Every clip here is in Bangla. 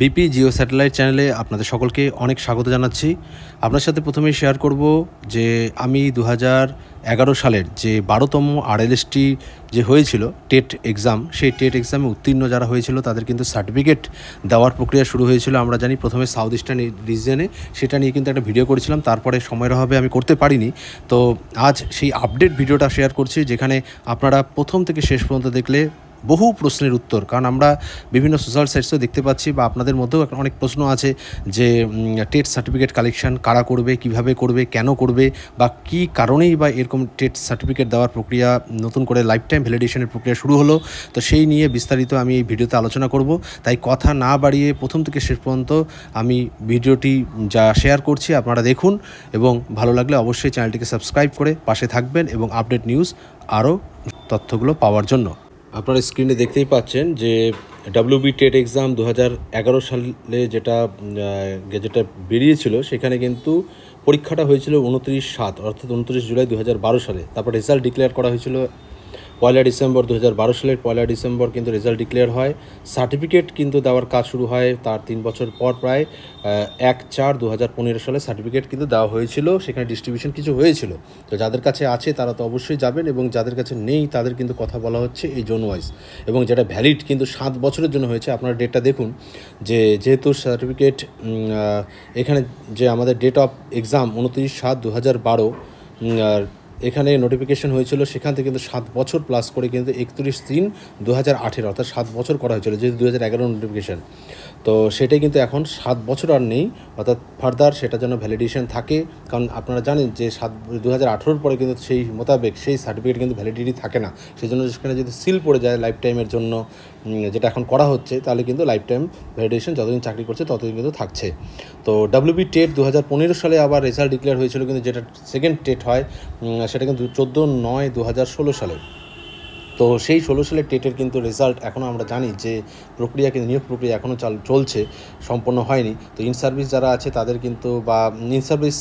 বিপি জিও স্যাটেলাইট চ্যানেলে আপনাদের সকলকে অনেক স্বাগত জানাচ্ছি আপনার সাথে প্রথমে শেয়ার করব যে আমি দু এগারো সালের যে বারোতম আরএলএসটি যে হয়েছিল টেট এক্সাম সেই টেট এক্সামে উত্তীর্ণ যারা হয়েছিল তাদের কিন্তু সার্টিফিকেট দেওয়ার প্রক্রিয়া শুরু হয়েছিল আমরা জানি প্রথমে সাউথ ইস্টার্ন রিজনে সেটা নিয়ে কিন্তু একটা ভিডিও করেছিলাম তারপরে সময়ের অভাবে আমি করতে পারিনি তো আজ সেই আপডেট ভিডিওটা শেয়ার করছি যেখানে আপনারা প্রথম থেকে শেষ পর্যন্ত দেখলে বহু প্রশ্নের উত্তর কারণ আমরা বিভিন্ন সোশ্যাল সাইটসেও দেখতে পাচ্ছি বা আপনাদের মধ্যেও অনেক প্রশ্ন আছে যে টেট সার্টিফিকেট কালেকশন কারা করবে কিভাবে করবে কেন করবে বা কি কারণেই বা এরকম টেট সার্টিফিকেট দেওয়ার প্রক্রিয়া নতুন করে লাইফ টাইম ভ্যালিডেশনের প্রক্রিয়া শুরু হলো তো সেই নিয়ে বিস্তারিত আমি এই ভিডিওতে আলোচনা করব তাই কথা না বাড়িয়ে প্রথম থেকে শেষ পর্যন্ত আমি ভিডিওটি যা শেয়ার করছি আপনারা দেখুন এবং ভালো লাগলে অবশ্যই চ্যানেলটিকে সাবস্ক্রাইব করে পাশে থাকবেন এবং আপডেট নিউজ আরও তথ্যগুলো পাওয়ার জন্য আপনারা স্ক্রিনে দেখতেই পাচ্ছেন যে ডাব্লিউবি টেট এক্সাম দু এগারো সালে যেটা গেজেটে বেরিয়েছিল সেখানে কিন্তু পরীক্ষাটা হয়েছিল উনত্রিশ সাত অর্থাৎ উনত্রিশ জুলাই দু সালে তারপর রেজাল্ট ডিক্লেয়ার করা হয়েছিল পয়লা ডিসেম্বর দু হাজার সালের পয়লা ডিসেম্বর কিন্তু রেজাল্ট ডিক্লেয়ার হয় সার্টিফিকেট কিন্তু দেওয়ার কাজ শুরু হয় তার তিন বছর পর প্রায় এক চার দু সালে সার্টিফিকেট কিন্তু দেওয়া হয়েছিল সেখানে ডিস্ট্রিবিউশন কিছু হয়েছিল তো যাদের কাছে আছে তারা তো অবশ্যই যাবেন এবং যাদের কাছে নেই তাদের কিন্তু কথা বলা হচ্ছে এই জোন ওয়াইজ এবং যেটা ভ্যালিড কিন্তু সাত বছরের জন্য হয়েছে আপনারা ডেটটা দেখুন যে যেহেতু সার্টিফিকেট এখানে যে আমাদের ডেট অফ এক্সাম উনত্রিশ সাত দু হাজার বারো এখানে নোটিফিকেশন হয়েছিল সেখান থেকে কিন্তু সাত বছর প্লাস করে কিন্তু একত্রিশ তিন দু হাজার আঠেরো অর্থাৎ সাত বছর করা হয়েছিল যেহেতু দু হাজার এগারো নোটিফিকেশন তো সেটাই কিন্তু এখন সাত বছর আর নেই অর্থাৎ ফার্দার সেটা যেন ভ্যালিডেশন থাকে কারণ আপনারা জানেন যে সাত দু হাজার পরে কিন্তু সেই মোতাবেক সেই সার্টিফিকেট কিন্তু ভ্যালিডিটি থাকে না সেই জন্য সেখানে যদি সিল পড়ে যায় লাইফ টাইমের জন্য যেটা এখন করা হচ্ছে তাহলে কিন্তু লাইফ টাইম ভ্যালিডেশন যতদিন চাকরি করছে ততদিন কিন্তু থাকছে তো ডাব্লিউবি টেট দু হাজার সালে আবার রেজাল্ট ডিক্লেয়ার হয়েছিল কিন্তু যেটা সেকেন্ড টেট হয় সেটা কিন্তু চোদ্দো নয় দু সালে তো সেই ষোলো সালের টেটের কিন্তু রেজাল্ট এখনও আমরা জানি যে প্রক্রিয়া কিন্তু নিয়োগ প্রক্রিয়া এখনও চাল চলছে সম্পন্ন হয়নি তো ইন সার্ভিস যারা আছে তাদের কিন্তু বা ইন সার্ভিস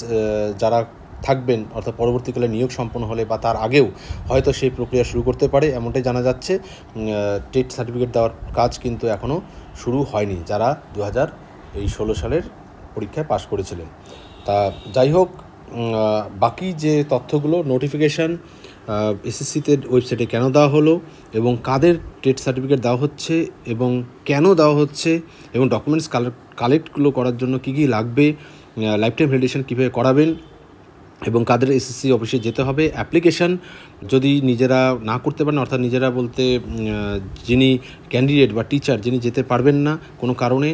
যারা থাকবেন অর্থাৎ পরবর্তীকালে নিয়োগ সম্পন্ন হলে বা তার আগেও হয়তো সেই প্রক্রিয়া শুরু করতে পারে এমনটাই জানা যাচ্ছে টেট সার্টিফিকেট দেওয়ার কাজ কিন্তু এখনও শুরু হয়নি যারা দু হাজার এই ষোলো সালের পরীক্ষায় পাশ করেছিলেন তা যাই হোক বাকি যে তথ্যগুলো নোটিফিকেশান এসএসসিতে ওয়েবসাইটে কেন দেওয়া হলো এবং কাদের টেট সার্টিফিকেট দেওয়া হচ্ছে এবং কেন দেওয়া হচ্ছে এবং ডকুমেন্টস কালেক্টগুলো করার জন্য কী কী লাগবে লাইফ টাইম ভ্যালিডেশন কীভাবে করাবেন এবং কাদের এসএসসি অফিসে যেতে হবে অ্যাপ্লিকেশান যদি নিজেরা না করতে পারেন অর্থাৎ নিজেরা বলতে যিনি ক্যান্ডিডেট বা টিচার যিনি যেতে পারবেন না কোনো কারণে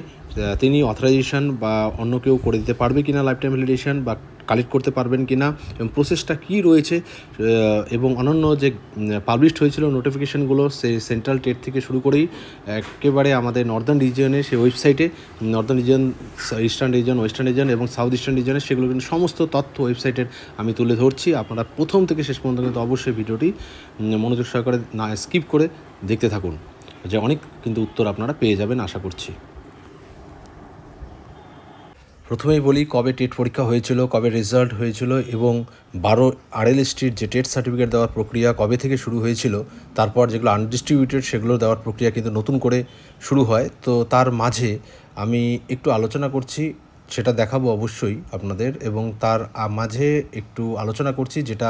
তিনি অথরাইজেশন বা অন্য কেউ করে দিতে পারবে কি না লাইফ টাইম ভ্যালিডেশন বা কালেক্ট করতে পারবেন কি না এবং প্রসেসটা কী রয়েছে এবং অনন্য যে পাবলিশড হয়েছিল নোটিফিকেশানগুলো সে সেন্ট্রাল টেট থেকে শুরু করেই একেবারে আমাদের নর্দার্ন রিজিয়নে সেই ওয়েবসাইটে northern region eastern region western region এবং সাউথ ইস্টার্ন রিজিয়নে সেগুলো কিন্তু সমস্ত তথ্য ওয়েবসাইটের আমি তুলে ধরছি আপনারা প্রথম থেকে শেষ পর্যন্ত কিন্তু অবশ্যই ভিডিওটি মনোযোগ সহকারে না স্কিপ করে দেখতে থাকুন যে অনেক কিন্তু উত্তর আপনারা পেয়ে যাবেন আশা করছি প্রথমেই বলি কবে টেট পরীক্ষা হয়েছিল কবে রেজাল্ট হয়েছিল এবং বারো আরএলএসটির যে টেট সার্টিফিকেট দেওয়ার প্রক্রিয়া কবে থেকে শুরু হয়েছিল তারপর যেগুলো আনডিস্ট্রিবিউটেড সেগুলো দেওয়ার প্রক্রিয়া কিন্তু নতুন করে শুরু হয় তো তার মাঝে আমি একটু আলোচনা করছি সেটা দেখাবো অবশ্যই আপনাদের এবং তার মাঝে একটু আলোচনা করছি যেটা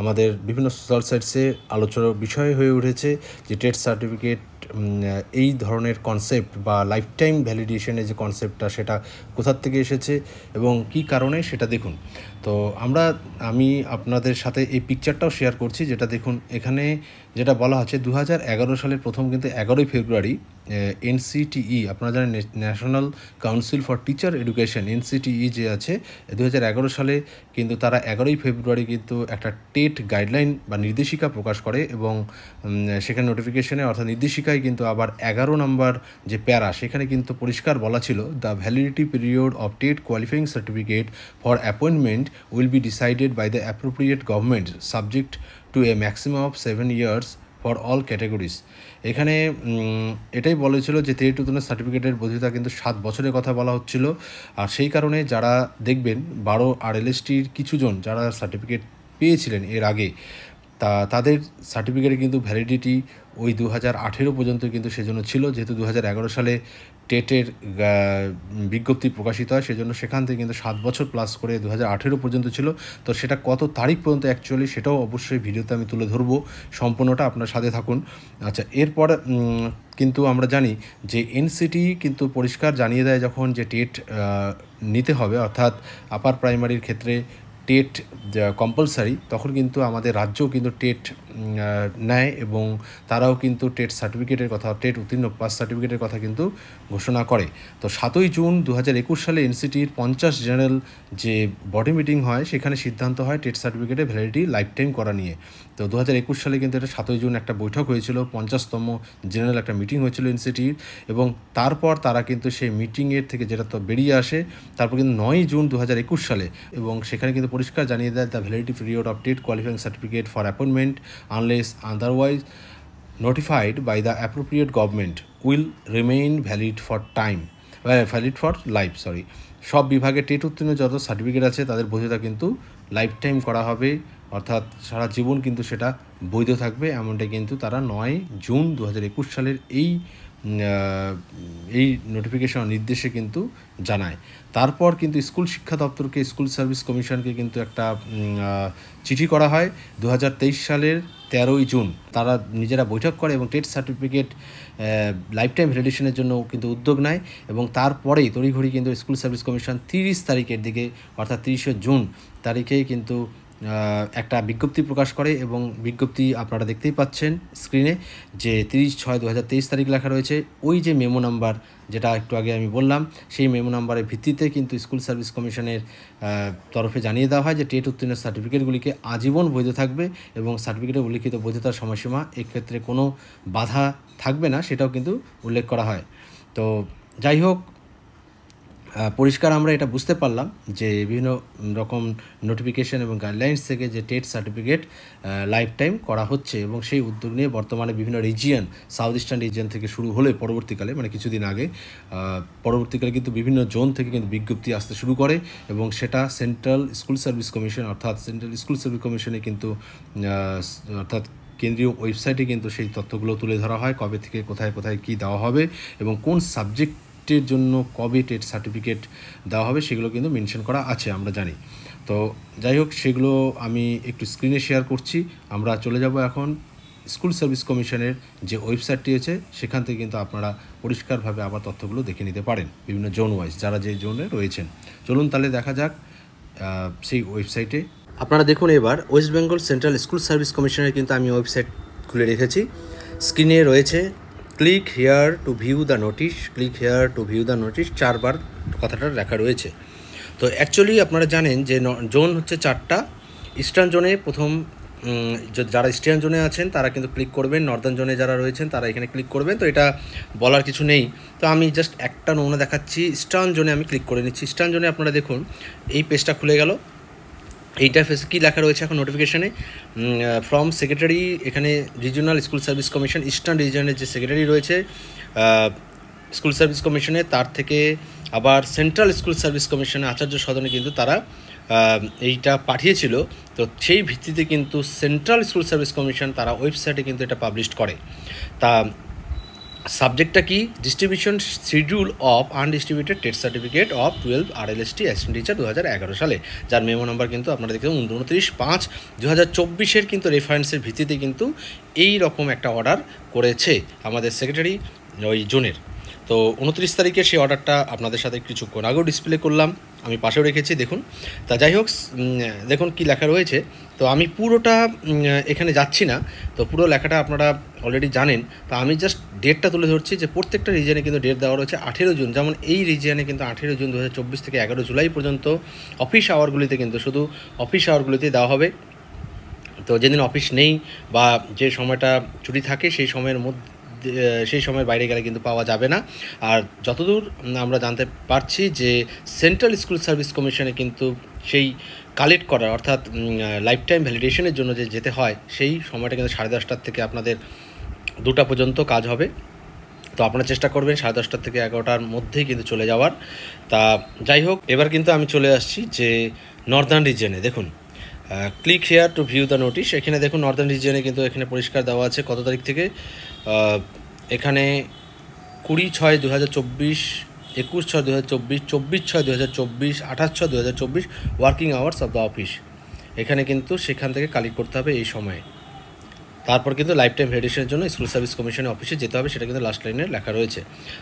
আমাদের বিভিন্ন সোশ্যাল সাইটসে আলোচনার বিষয় হয়ে উঠেছে যে টেট সার্টিফিকেট এই ধরনের কনসেপ্ট বা লাইফ টাইম ভ্যালিডেশনের যে কনসেপ্টটা সেটা কোথার থেকে এসেছে এবং কি কারণে সেটা দেখুন তো আমরা আমি আপনাদের সাথে এই পিকচারটাও শেয়ার করছি যেটা দেখুন এখানে যেটা বলা হচ্ছে দু হাজার সালের প্রথম কিন্তু এগারোই ফেব্রুয়ারি এনসিটিই আপনারা জানেন National Council for Teacher Education NCTE যে আছে দু হাজার সালে কিন্তু তারা এগারোই ফেব্রুয়ারি কিন্তু একটা টেট গাইডলাইন বা নির্দেশিকা প্রকাশ করে এবং সেখানে নোটিফিকেশনে অর্থাৎ নির্দেশিকা পত্রিকায় কিন্তু আবার এগারো নম্বর যে প্যারা সেখানে কিন্তু পরিষ্কার বলা ছিল the validity period of TET qualifying certificate for appointment will be decided by the appropriate government subject to a maximum of seven years for all categories এখানে এটাই বলেছিল যে তেরি টুতনের সার্টিফিকেটের বৈধতা কিন্তু সাত বছরের কথা বলা হচ্ছিল আর সেই কারণে যারা দেখবেন বারো আর এলএসটির কিছুজন যারা সার্টিফিকেট পেয়েছিলেন এর আগে তা তাদের সার্টিফিকেটে কিন্তু ভ্যালিডিটি ওই দু হাজার আঠেরো পর্যন্ত কিন্তু সেজন্য ছিল যেহেতু দু হাজার এগারো সালে টেটের বিজ্ঞপ্তি প্রকাশিত হয় সেজন্য সেখান থেকে কিন্তু সাত বছর প্লাস করে দু হাজার আঠেরো পর্যন্ত ছিল তো সেটা কত তারিখ পর্যন্ত অ্যাকচুয়ালি সেটাও অবশ্যই ভিডিওতে আমি তুলে ধরবো সম্পূর্ণটা আপনার সাথে থাকুন আচ্ছা এরপর কিন্তু আমরা জানি যে এনসিটি কিন্তু পরিষ্কার জানিয়ে দেয় যখন যে টেট নিতে হবে অর্থাৎ আপার প্রাইমারির ক্ষেত্রে টেট কম্পালসারি তখন কিন্তু আমাদের রাজ্যও কিন্তু টেট নেয় এবং তারাও কিন্তু টেট সার্টিফিকেটের কথা টেট উত্তীর্ণ পাস সার্টিফিকেটের কথা কিন্তু ঘোষণা করে তো সাতই জুন দু সালে এনসিটির পঞ্চাশ জেনারেল যে বডি মিটিং হয় সেখানে সিদ্ধান্ত হয় টেট সার্টিফিকেটের ভ্যালিডিটি লাইফ টাইম করা নিয়ে তো দু হাজার একুশ সালে কিন্তু এটা সাতই জুন একটা বৈঠক হয়েছিল পঞ্চাশতম জেনারেল একটা মিটিং হয়েছিল ইনস্টিটিউট এবং তারপর তারা কিন্তু সেই মিটিংয়ের থেকে যেটা তো বেরিয়ে আসে তারপর কিন্তু নয়ই জুন দু হাজার একুশ সালে এবং সেখানে কিন্তু পরিষ্কার জানিয়ে দেয় the validity period of TET qualifying certificate for appointment unless otherwise notified by the appropriate government will remain valid for time valid for life sorry সব বিভাগে টেট উত্তীর্ণ যত সার্টিফিকেট আছে তাদের বৈধতা কিন্তু লাইফ টাইম করা হবে অর্থাৎ সারা জীবন কিন্তু সেটা বৈধ থাকবে এমনটা কিন্তু তারা নয় জুন দু সালের এই এই নোটিফিকেশন নির্দেশে কিন্তু জানায় তারপর কিন্তু স্কুল শিক্ষা দপ্তরকে স্কুল সার্ভিস কমিশনকে কিন্তু একটা চিঠি করা হয় দু সালের তেরোই জুন তারা নিজেরা বৈঠক করে এবং টেট সার্টিফিকেট লাইফ টাইম রেডিশনের জন্য কিন্তু উদ্যোগ নেয় এবং তারপরেই তড়িঘড়ি কিন্তু স্কুল সার্ভিস কমিশন তিরিশ তারিখের দিকে অর্থাৎ তিরিশে জুন তারিখে কিন্তু একটা বিজ্ঞপ্তি প্রকাশ করে এবং বিজ্ঞপ্তি আপনারা দেখতেই পাচ্ছেন স্ক্রিনে যে তিরিশ ছয় দু তারিখ লেখা রয়েছে ওই যে মেমো নাম্বার যেটা একটু আগে আমি বললাম সেই মেমো নাম্বারের ভিত্তিতে কিন্তু স্কুল সার্ভিস কমিশনের তরফে জানিয়ে দেওয়া হয় যে টেট উত্তীর্ণ সার্টিফিকেটগুলিকে আজীবন বৈধ থাকবে এবং সার্টিফিকেটে উল্লিখিত বৈধতার সময়সীমা এক্ষেত্রে কোনো বাধা থাকবে না সেটাও কিন্তু উল্লেখ করা হয় তো যাই হোক পরিষ্কার আমরা এটা বুঝতে পারলাম যে বিভিন্ন রকম নোটিফিকেশন এবং গাইডলাইন্স থেকে যে টেট সার্টিফিকেট লাইফ টাইম করা হচ্ছে এবং সেই উদ্যোগ নিয়ে বর্তমানে বিভিন্ন রিজিয়ন সাউথ ইস্টার্ন রিজিয়ন থেকে শুরু হলে পরবর্তীকালে মানে কিছুদিন আগে পরবর্তীকালে কিন্তু বিভিন্ন জোন থেকে কিন্তু বিজ্ঞপ্তি আসতে শুরু করে এবং সেটা সেন্ট্রাল স্কুল সার্ভিস কমিশন অর্থাৎ সেন্ট্রাল স্কুল সার্ভিস কমিশনে কিন্তু অর্থাৎ কেন্দ্রীয় ওয়েবসাইটে কিন্তু সেই তথ্যগুলো তুলে ধরা হয় কবে থেকে কোথায় কোথায় কি দেওয়া হবে এবং কোন সাবজেক্ট টেস্টের জন্য কবে টেস্ট সার্টিফিকেট দেওয়া হবে সেগুলো কিন্তু মেনশন করা আছে আমরা জানি তো যাই হোক সেগুলো আমি একটু স্ক্রিনে শেয়ার করছি আমরা চলে যাব এখন স্কুল সার্ভিস কমিশনের যে ওয়েবসাইটটি আছে সেখান থেকে কিন্তু আপনারা পরিষ্কারভাবে আবার তথ্যগুলো দেখে নিতে পারেন বিভিন্ন জোন ওয়াইজ যারা যে জোনে রয়েছেন চলুন তাহলে দেখা যাক সেই ওয়েবসাইটে আপনারা দেখুন এবার West Bengal Central School Service কমিশনের কিন্তু আমি ওয়েবসাইট খুলে রেখেছি স্ক্রিনে রয়েছে click here to view the notice click here to view the notice চারবার কথাটা লেখা রয়েছে তো অ্যাকচুয়ালি আপনারা জানেন যে জোন হচ্ছে চারটা ইস্টার্ন জোনে প্রথম যারা ইস্টার্ন জোনে আছেন তারা কিন্তু ক্লিক করবেন নর্দার্ন জোনে যারা রয়েছেন তারা এখানে ক্লিক করবেন তো এটা বলার কিছু নেই তো আমি জাস্ট একটা নমুনা দেখাচ্ছি ইস্টার্ন জোনে আমি ক্লিক করে নিচ্ছি ইস্টার্ন জোনে আপনারা দেখুন এই পেজটা খুলে গেল ইন্টারফেসে কী লেখা রয়েছে এখন নোটিফিকেশানে ফ্রম সেক্রেটারি এখানে regional school service commission eastern রিজিয়নের যে সেক্রেটারি রয়েছে স্কুল সার্ভিস কমিশনে তার থেকে আবার সেন্ট্রাল স্কুল সার্ভিস কমিশনে আচার্য সদনে কিন্তু তারা এইটা পাঠিয়েছিল তো সেই ভিত্তিতে কিন্তু সেন্ট্রাল স্কুল সার্ভিস কমিশন তারা ওয়েবসাইটে কিন্তু এটা পাবলিশ করে তা সাবজেক্টটা কি distribution schedule of undistributed test certificate of twelve R L S T teacher দু হাজার এগারো সালে যার মেমো নাম্বার কিন্তু আপনারা দেখেছেন উনত্রিশ পাঁচ দু হাজার চব্বিশের কিন্তু রেফারেন্সের ভিত্তিতে কিন্তু এই রকম একটা অর্ডার করেছে আমাদের সেক্রেটারি ওই জোনের তো উনত্রিশ তারিখে সেই অর্ডারটা আপনাদের সাথে কিছুক্ষণ আগেও ডিসপ্লে করলাম আমি পাশেও রেখেছি দেখুন তা যাই হোক দেখুন কি লেখা রয়েছে তো আমি পুরোটা এখানে যাচ্ছি না তো পুরো লেখাটা আপনারা অলরেডি জানেন তা আমি জাস্ট ডেটটা তুলে ধরছি যে প্রত্যেকটা রিজিয়নে কিন্তু ডেট দেওয়া রয়েছে আঠেরো জুন যেমন এই রিজিয়নে কিন্তু আঠেরো জুন দু থেকে এগারো জুলাই পর্যন্ত অফিস আওয়ারগুলিতে কিন্তু শুধু অফিস আওয়ারগুলিতে দেওয়া হবে তো যেদিন অফিস নেই বা যে সময়টা ছুটি থাকে সেই সময়ের মধ্যে সেই সময় বাইরে গেলে কিন্তু পাওয়া যাবে না আর যতদূর আমরা জানতে পারছি যে সেন্ট্রাল স্কুল সার্ভিস কমিশনে কিন্তু সেই কালেক্ট করার অর্থাৎ লাইফ টাইম ভ্যালিডেশনের জন্য যে যেতে হয় সেই সময়টা কিন্তু সাড়ে দশটার থেকে আপনাদের দুটা পর্যন্ত কাজ হবে তো আপনারা চেষ্টা করবেন সাড়ে দশটার থেকে এগারোটার মধ্যেই কিন্তু চলে যাওয়ার তা যাই হোক এবার কিন্তু আমি চলে আসছি যে নর্দার্ন রিজনে দেখুন click here to view the notice এখানে দেখুন নর্দার্ন রিজিয়নে কিন্তু এখানে পরিষ্কার দেওয়া আছে কত তারিখ থেকে এখানে কুড়ি ছয় দু হাজার চব্বিশ একুশ ছয় দু হাজার চব্বিশ চব্বিশ ছয় দু হাজার চব্বিশ আঠাশ ছয় দু হাজার চব্বিশ working hours of the office এখানে কিন্তু সেখান থেকে কালেক্ট করতে হবে এই সময়ে তারপর কিন্তু লাইফ টাইম ভেরিয়েশনের জন্য স্কুল সার্ভিস কমিশনের অফিসে যেতে হবে সেটা কিন্তু লাস্ট লাইনে লেখা রয়েছে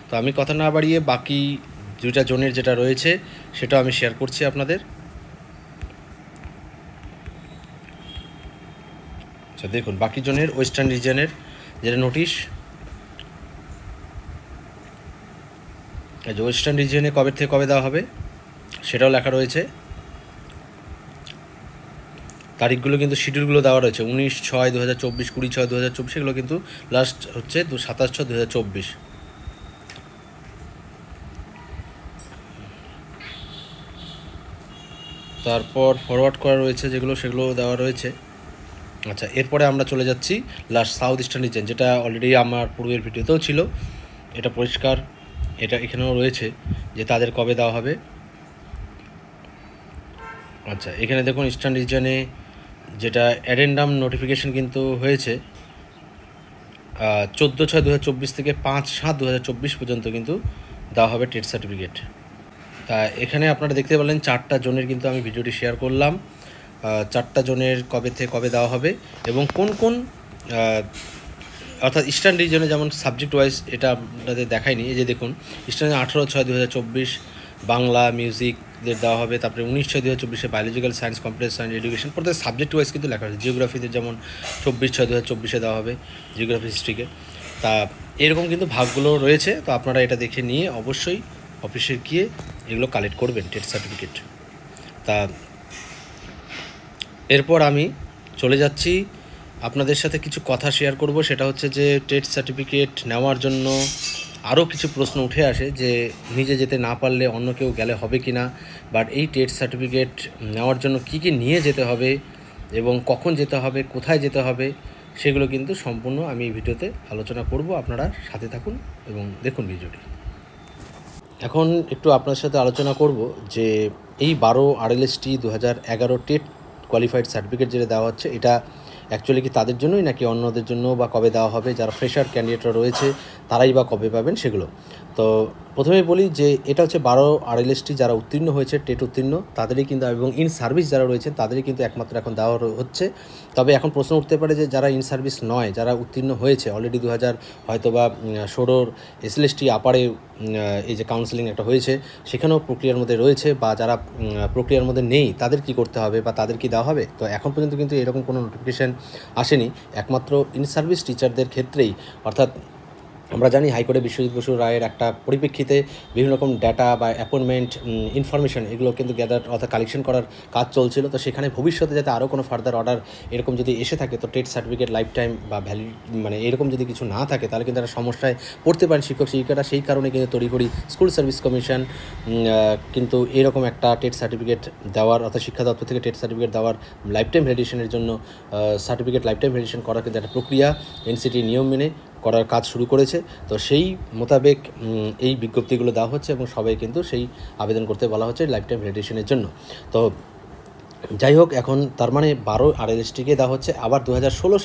তো আমি কথা না বাড়িয়ে বাকি দুটা জোনের যেটা রয়েছে সেটাও আমি শেয়ার করছি আপনাদের আচ্ছা দেখুন বাকি জনের ওয়েস্টার্ন রিজনের যেটা নোটিশ আচ্ছা ওয়েস্টার্ন রিজিয়নে কবে থেকে কবে দেওয়া হবে সেটাও লেখা রয়েছে তারিখগুলো কিন্তু শিডিউলগুলো দেওয়া রয়েছে উনিশ ছয় দু হাজার চব্বিশ কুড়ি ছয় দু হাজার চব্বিশ এগুলো কিন্তু লাস্ট হচ্ছে দু সাতাশ ছয় দু হাজার চব্বিশ তারপর ফরওয়ার্ড করা রয়েছে যেগুলো সেগুলো দেওয়া রয়েছে আচ্ছা এরপরে আমরা চলে যাচ্ছি লাস্ট সাউথ ইস্টার্ন রিজন যেটা অলরেডি আমার পূর্বের ভিডিওতেও ছিল এটা পরিষ্কার এটা এখানেও রয়েছে যে তাদের কবে দেওয়া হবে আচ্ছা এখানে দেখুন ইস্টার্ন রিজনে যেটা অ্যাডেন্ডাম নোটিফিকেশন কিন্তু হয়েছে চোদ্দো ছয় দু থেকে পাঁচ সাত দু পর্যন্ত কিন্তু দেওয়া হবে টেট সার্টিফিকেট তা এখানে আপনারা দেখতে পারলেন চারটা জোনের কিন্তু আমি ভিডিওটি শেয়ার করলাম চারটা জোনের কবে থেকে কবে দেওয়া হবে এবং কোন কোন অর্থাৎ ইস্টার্ন রিজনে যেমন সাবজেক্ট ওয়াইজ এটা আপনাদের দেখায়নি এই যে দেখুন ইস্টার্ন আঠেরো ছয় দু বাংলা মিউজিকদের দেওয়া হবে তারপরে উনিশ ছয় দু হাজার চব্বিশে biological science computer science education প্রত্যেক সাবজেক্ট ওয়াইজ কিন্তু লেখা হয়েছে জিওগ্রাফিতে যেমন চব্বিশ ছয় দু হাজার চব্বিশে দেওয়া হবে জিওগ্রাফি হিস্ট্রিকে তা এরকম কিন্তু ভাগগুলো রয়েছে তো আপনারা এটা দেখে নিয়ে অবশ্যই অফিসে গিয়ে এগুলো কালেক্ট করবেন টেট সার্টিফিকেট তা এরপর আমি চলে যাচ্ছি আপনাদের সাথে কিছু কথা শেয়ার করব সেটা হচ্ছে যে টেট সার্টিফিকেট নেওয়ার জন্য আরও কিছু প্রশ্ন উঠে আসে যে নিজে যেতে না পারলে অন্য কেউ গেলে হবে কি না বাট এই টেট সার্টিফিকেট নেওয়ার জন্য কি কি নিয়ে যেতে হবে এবং কখন যেতে হবে কোথায় যেতে হবে সেগুলো কিন্তু সম্পূর্ণ আমি এই ভিডিওতে আলোচনা করব আপনারা সাথে থাকুন এবং দেখুন ভিডিওটি এখন একটু আপনার সাথে আলোচনা করব যে এই বারো আরএলএসটি দু হাজার এগারো টেট কোয়ালিফাইড সার্টিফিকেট যেটা দেওয়া হচ্ছে এটা অ্যাকচুয়ালি কি তাদের জন্যই নাকি অন্যদের জন্য বা কবে দেওয়া হবে যারা ফ্রেশার ক্যান্ডিডেটরা রয়েছে তারাই বা কবে পাবেন সেগুলো তো প্রথমেই বলি যে এটা হচ্ছে বারো আড়াইলিশটি যারা উত্তীর্ণ হয়েছে টেট উত্তীর্ণ তাদেরই কিন্তু এবং ইন সার্ভিস যারা রয়েছে তাদেরই কিন্তু একমাত্র এখন দেওয়া হচ্ছে তবে এখন প্রশ্ন উঠতে পারে যে যারা ইন সার্ভিস নয় যারা উত্তীর্ণ হয়েছে অলরেডি দু হাজার হয়তো বা ষোলোর এসএলএসটি আপারে এই যে কাউন্সিলিং একটা হয়েছে সেখানেও প্রক্রিয়ার মধ্যে রয়েছে বা যারা প্রক্রিয়ার মধ্যে নেই তাদের কি করতে হবে বা তাদের কি দেওয়া হবে তো এখন পর্যন্ত কিন্তু এরকম কোনো নোটিফিকেশান আসেনি একমাত্র ইন সার্ভিস টিচারদের ক্ষেত্রেই অর্থাৎ আমরা জানি হাইকোর্টে বিশ্বজিৎ বসু রায়ের একটা পরিপ্রেক্ষিতে বিভিন্ন রকম ডাটা বা অ্যাপয়েন্টমেন্ট ইনফরমেশন এগুলো কিন্তু গ্যাদার অর্থাৎ কালেকশন করার কাজ চলছিল তো সেখানে ভবিষ্যতে যাতে আরও কোনো ফার্দার অর্ডার এরকম যদি এসে থাকে তো টেট সার্টিফিকেট লাইফ টাইম বা ভ্যালিড মানে এরকম যদি কিছু না থাকে তাহলে কিন্তু একটা সমস্যায় পড়তে পারেন শিক্ষক শিক্ষিকারা সেই কারণে কিন্তু তড়িঘড়ি স্কুল সার্ভিস কমিশন কিন্তু এরকম একটা টেট সার্টিফিকেট দেওয়ার অর্থাৎ শিক্ষা দপ্তর থেকে টেট সার্টিফিকেট দেওয়ার লাইফ টাইম ভ্যালিডেশনের জন্য সার্টিফিকেট লাইফ টাইম ভ্যালিডেশন করার কিন্তু একটা প্রক্রিয়া এনসিটি নিয়ম মেনে করার কাজ শুরু করেছে তো সেই মোতাবেক এই বিজ্ঞপ্তিগুলো দেওয়া হচ্ছে এবং সবাই কিন্তু সেই আবেদন করতে বলা হচ্ছে লাইফ টাইম রেডিয়েশনের জন্য তো যাই হোক এখন তার মানে বারো আরএলএসটিকে দেওয়া হচ্ছে আবার দু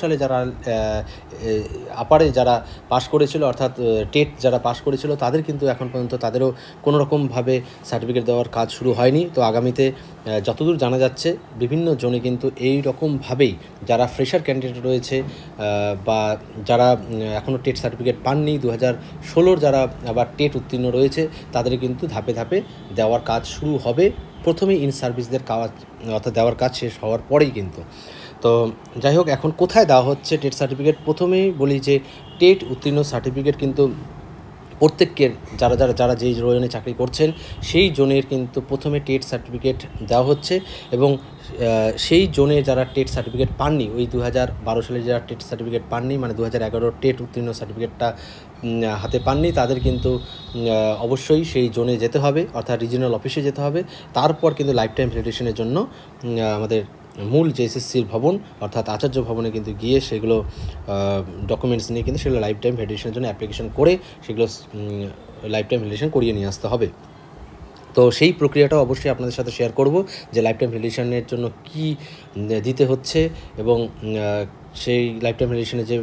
সালে যারা আপারে যারা পাশ করেছিল অর্থাৎ টেট যারা পাশ করেছিল তাদের কিন্তু এখন পর্যন্ত তাদেরও কোনো রকমভাবে সার্টিফিকেট দেওয়ার কাজ শুরু হয়নি তো আগামীতে যতদূর জানা যাচ্ছে বিভিন্ন জনে কিন্তু এই রকমভাবেই যারা ফ্রেশার ক্যান্ডিডেট রয়েছে বা যারা এখনও টেট সার্টিফিকেট পাননি দু হাজার ষোলোর যারা আবার টেট উত্তীর্ণ রয়েছে তাদের কিন্তু ধাপে ধাপে দেওয়ার কাজ শুরু হবে প্রথমেই ইন সার্ভিসদের কাজ অর্থাৎ দেওয়ার কাজ শেষ হওয়ার পরেই কিন্তু তো যাই হোক এখন কোথায় দেওয়া হচ্ছে টেট সার্টিফিকেট প্রথমেই বলি যে টেট উত্তীর্ণ সার্টিফিকেট কিন্তু প্রত্যেকের যারা যারা যারা যেই জোনে চাকরি করছেন সেই জোনের কিন্তু প্রথমে টেট সার্টিফিকেট দেওয়া হচ্ছে এবং সেই জোনে যারা টেট সার্টিফিকেট পাননি ওই দু হাজার বারো সালে যারা টেট সার্টিফিকেট পাননি মানে দু হাজার এগারো টেট উত্তীর্ণ সার্টিফিকেটটা হাতে পাননি তাদের কিন্তু অবশ্যই সেই জোনে যেতে হবে অর্থাৎ রিজিনাল অফিসে যেতে হবে তারপর কিন্তু লাইফ টাইম ফেডারেশনের জন্য আমাদের মূল যে এসএসসির ভবন অর্থাৎ আচার্য ভবনে কিন্তু গিয়ে সেগুলো ডকুমেন্টস নিয়ে কিন্তু সেগুলো লাইফ টাইম ভ্যালিডেশনের জন্য অ্যাপ্লিকেশন করে সেগুলো লাইফ টাইম ভ্যালিডেশন করিয়ে নিয়ে আসতে হবে তো সেই প্রক্রিয়াটা অবশ্যই আপনাদের সাথে শেয়ার করব যে লাইফ টাইম ভ্যালিডেশনের জন্য কি দিতে হচ্ছে এবং সেই লাইফ টাইম ভ্যালিডেশনের যে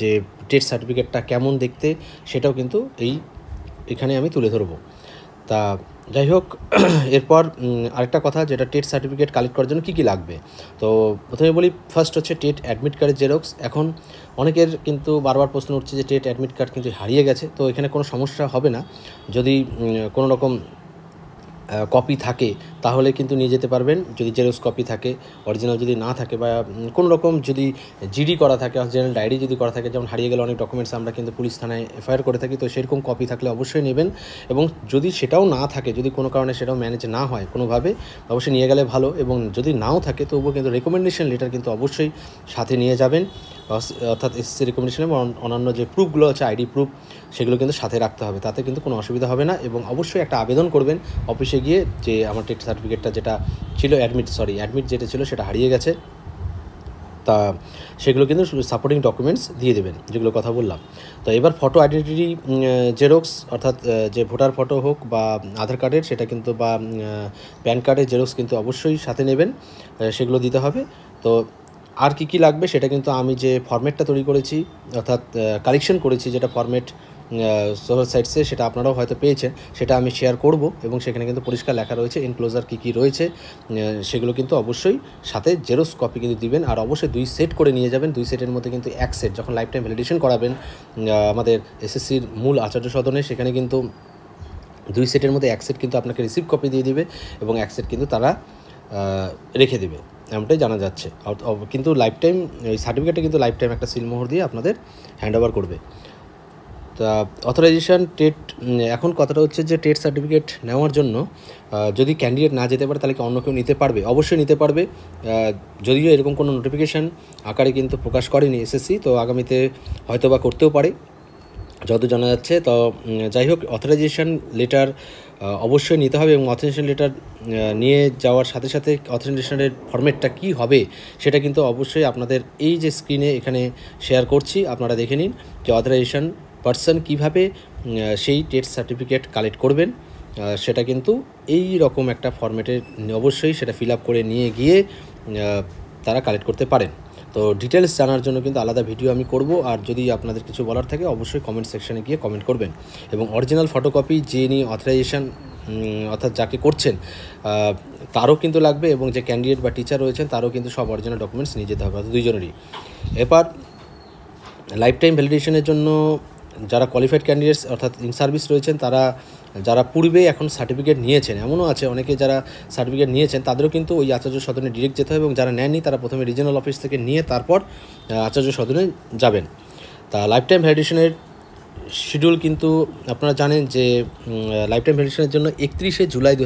যে টেস্ট সার্টিফিকেটটা কেমন দেখতে সেটাও কিন্তু এই এখানে আমি তুলে ধরবো তা যাই হোক এরপর আরেকটা কথা যেটা টেট সার্টিফিকেট কালেক্ট করার জন্য কী কী লাগবে তো প্রথমে বলি ফার্স্ট হচ্ছে টেট অ্যাডমিট কার্ডের জেরক্স এখন অনেকের কিন্তু বারবার প্রশ্ন উঠছে যে টেট অ্যাডমিট কার্ড কিন্তু হারিয়ে গেছে তো এখানে কোনো সমস্যা হবে না যদি কোনো রকম কপি থাকে তাহলে কিন্তু নিয়ে যেতে পারবেন যদি জেরক্স কপি থাকে অরিজিনাল যদি না থাকে বা কোনো রকম যদি জিডি করা থাকে অরিজিনাল ডায়েরি যদি করা থাকে যেমন হারিয়ে গেলে অনেক ডকুমেন্টস আমরা কিন্তু পুলিশ থানায় এফআইআর করে থাকি তো সেরকম কপি থাকলে অবশ্যই নেবেন এবং যদি সেটাও না থাকে যদি কোনো কারণে সেটাও ম্যানেজ না হয় কোনোভাবে অবশ্যই নিয়ে গেলে ভালো এবং যদি নাও থাকে তবুও কিন্তু রেকমেন্ডেশন লেটার কিন্তু অবশ্যই সাথে নিয়ে যাবেন অর্থাৎ এসএসসি রেকমেন্ডেশন এবং অন্যান্য যে প্রুফগুলো আছে আইডি প্রুফ সেগুলো কিন্তু সাথে রাখতে হবে তাতে কিন্তু কোনো অসুবিধা হবে না এবং অবশ্যই একটা আবেদন করবেন অফিসে গিয়ে যে আমার টেট সার্টিফিকেটটা যেটা ছিল অ্যাডমিট সরি অ্যাডমিট যেটা ছিল সেটা হারিয়ে গেছে তা সেগুলো কিন্তু সাপোর্টিং ডকুমেন্টস দিয়ে দেবেন যেগুলো কথা বললাম তো এবার ফটো আইডেন্টি জেরক্স অর্থাৎ যে ভোটার ফটো হোক বা আধার কার্ডের সেটা কিন্তু বা প্যান কার্ডের জেরক্স কিন্তু অবশ্যই সাথে নেবেন সেগুলো দিতে হবে তো আর কি কি লাগবে সেটা কিন্তু আমি যে ফর্মেটটা তৈরি করেছি অর্থাৎ কালেকশন করেছি যেটা ফর্মেট সোলার সাইটসে সেটা আপনারাও হয়তো পেয়েছেন সেটা আমি শেয়ার করব এবং সেখানে কিন্তু পরিষ্কার লেখা রয়েছে এনক্লোজার কী কী রয়েছে সেগুলো কিন্তু অবশ্যই সাথে জেরোস কপি কিন্তু দিবেন আর অবশ্যই দুই সেট করে নিয়ে যাবেন দুই সেটের মধ্যে কিন্তু এক সেট যখন লাইফ টাইম ভ্যালিডেশন করাবেন আমাদের এসএসসির মূল আচার্য সদনে সেখানে কিন্তু দুই সেটের মধ্যে এক সেট কিন্তু আপনাকে রিসিভ কপি দিয়ে দিবে এবং এক সেট কিন্তু তারা রেখে দেবে এমনটাই জানা যাচ্ছে কিন্তু লাইফ টাইম ওই সার্টিফিকেটে কিন্তু লাইফ টাইম একটা সিলমোহর দিয়ে আপনাদের হ্যান্ড ওভার করবে তা অথরাইজেশান টেট এখন কথাটা হচ্ছে যে টেট সার্টিফিকেট নেওয়ার জন্য যদি ক্যান্ডিডেট না যেতে পারে তাহলে কি অন্য কেউ নিতে পারবে অবশ্যই নিতে পারবে যদিও এরকম কোনো নোটিফিকেশান আকারে কিন্তু প্রকাশ করেনি এসএসসি তো আগামীতে হয়তো বা করতেও পারে যত জানা যাচ্ছে তো যাই হোক অথরাইজেশন লেটার অবশ্যই নিতে হবে এবং অথরাইজেশান লেটার নিয়ে যাওয়ার সাথে সাথে অথরাইজেশানের ফর্মেটটা কী হবে সেটা কিন্তু অবশ্যই আপনাদের এই যে স্ক্রিনে এখানে শেয়ার করছি আপনারা দেখে নিন যে অথরাইজেশন পার্সন কিভাবে সেই টেট সার্টিফিকেট কালেক্ট করবেন সেটা কিন্তু এই রকম একটা ফর্মেটে অবশ্যই সেটা ফিল আপ করে নিয়ে গিয়ে তারা কালেক্ট করতে পারেন তো ডিটেলস জানার জন্য কিন্তু আলাদা ভিডিও আমি করব আর যদি আপনাদের কিছু বলার থাকে অবশ্যই কমেন্ট সেকশানে গিয়ে কমেন্ট করবেন এবং অরিজিনাল ফটোকপি যিনি অথরাইজেশান অর্থাৎ যাকে করছেন তারও কিন্তু লাগবে এবং যে ক্যান্ডিডেট বা টিচার রয়েছেন তারও কিন্তু সব অরিজিনাল ডকুমেন্টস নিয়ে যেতে হবে দুইজনেরই এবার লাইফ টাইম ভ্যালিডেশনের জন্য যারা কোয়ালিফাইড ক্যান্ডিডেটস অর্থাৎ ইন সার্ভিস রয়েছেন তারা যারা পূর্বে এখন সার্টিফিকেট নিয়েছেন এমনও আছে অনেকে যারা সার্টিফিকেট নিয়েছেন তাদেরও কিন্তু ওই আচার্য সদনে ডিরেক্ট যেতে হবে এবং যারা নেননি তারা প্রথমে রিজনাল অফিস থেকে নিয়ে তারপর আচার্য সদনে যাবেন তা লাইফ টাইম ভ্যালিডেশনের শিডিউল কিন্তু আপনারা জানেন যে লাইফ টাইম ভ্যালিডেশনের জন্য একত্রিশে জুলাই দু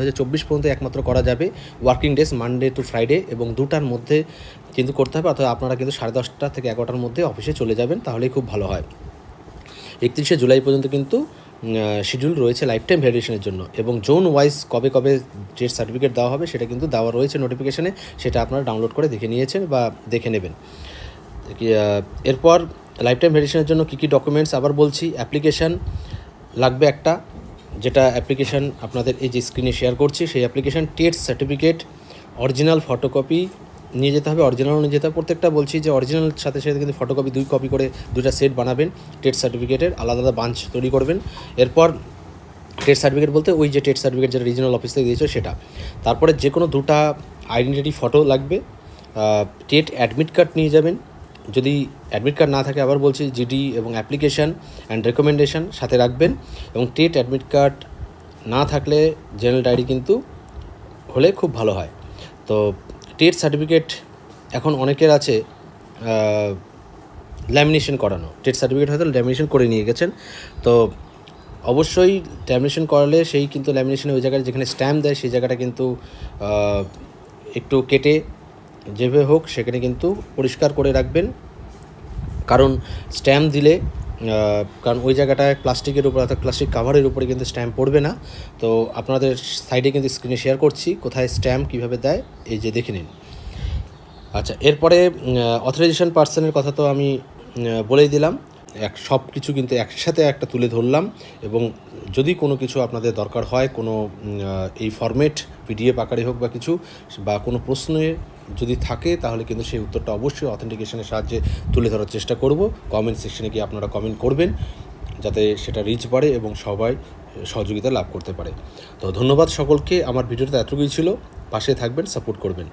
পর্যন্ত একমাত্র করা যাবে working days Monday to Friday এবং দুটার মধ্যে কিন্তু করতে হবে অথবা আপনারা কিন্তু সাড়ে দশটা থেকে এগারোটার মধ্যে অফিসে চলে যাবেন তাহলেই খুব ভালো হয় একত্রিশে জুলাই পর্যন্ত কিন্তু শিডিউল রয়েছে লাইফ টাইম ভ্যারিয়েশনের জন্য এবং জোন ওয়াইজ কবে কবে যে সার্টিফিকেট দেওয়া হবে সেটা কিন্তু দেওয়া রয়েছে নোটিফিকেশানে সেটা আপনারা ডাউনলোড করে দেখে নিয়েছেন বা দেখে নেবেন এরপর লাইফ টাইম ভ্যারিয়েশনের জন্য কী কী ডকুমেন্টস আবার বলছি অ্যাপ্লিকেশান লাগবে একটা যেটা অ্যাপ্লিকেশান আপনাদের এই যে স্ক্রিনে শেয়ার করছি সেই application TET certificate original photocopy নিয়ে যেতে হবে অরিজিনাল নিয়ে যেতে হবে প্রত্যেকটা বলছি যে অরিজিনাল সাথে সাথে কিন্তু ফটোকপি দুই কপি করে দুটা সেট বানাবেন টেট সার্টিফিকেটের আলাদা আলাদা বাঞ্চ তৈরি করবেন এরপর টেট সার্টিফিকেট বলতে ওই যে টেট সার্টিফিকেট যেটা রিজিনাল অফিস থেকে দিয়েছে সেটা তারপরে যে কোনো দুটা আইডেন্টিটি ফটো লাগবে টেট অ্যাডমিট কার্ড নিয়ে যাবেন যদি অ্যাডমিট কার্ড না থাকে আবার বলছি জিডি এবং অ্যাপ্লিকেশান অ্যান্ড রেকমেন্ডেশান সাথে রাখবেন এবং টেট অ্যাডমিট কার্ড না থাকলে জেনারেল ডায়েরি কিন্তু হলে খুব ভালো হয় তো টেট সার্টিফিকেট এখন অনেকের আছে ল্যামিনেশন করানো টেট সার্টিফিকেট হয়তো ল্যামিনেশন করে নিয়ে গেছেন তো অবশ্যই ল্যামিনেশন করালে সেই কিন্তু ল্যামিনেশনে ওই জায়গায় যেখানে স্ট্যাম্প দেয় সেই জায়গাটা কিন্তু একটু কেটে যেভাবে হোক সেখানে কিন্তু পরিষ্কার করে রাখবেন কারণ স্ট্যাম্প দিলে কারণ ওই জায়গাটায় প্লাস্টিকের উপর অর্থাৎ প্লাস্টিক কাভারের উপরে কিন্তু স্ট্যাম্প পড়বে না তো আপনাদের সাইডে কিন্তু স্ক্রিনে শেয়ার করছি কোথায় স্ট্যাম্প কীভাবে দেয় এই যে দেখে নিন আচ্ছা এরপরে অথরাইজেশন পার্সনের কথা তো আমি বলেই দিলাম এক সব কিছু কিন্তু একসাথে একটা তুলে ধরলাম এবং যদি কোনো কিছু আপনাদের দরকার হয় কোনো এই ফর্মেট পিডিএফ আকারে হোক বা কিছু বা কোনো প্রশ্নের যদি থাকে তাহলে কিন্তু সেই উত্তরটা অবশ্যই অথেন্টিকেশনের সাহায্যে তুলে ধরার চেষ্টা করব কমেন্ট সেকশনে গিয়ে আপনারা কমেন্ট করবেন যাতে সেটা রিচ বাড়ে এবং সবাই সহযোগিতা লাভ করতে পারে তো ধন্যবাদ সকলকে আমার ভিডিওটা এতটুকুই ছিল পাশে থাকবেন সাপোর্ট করবেন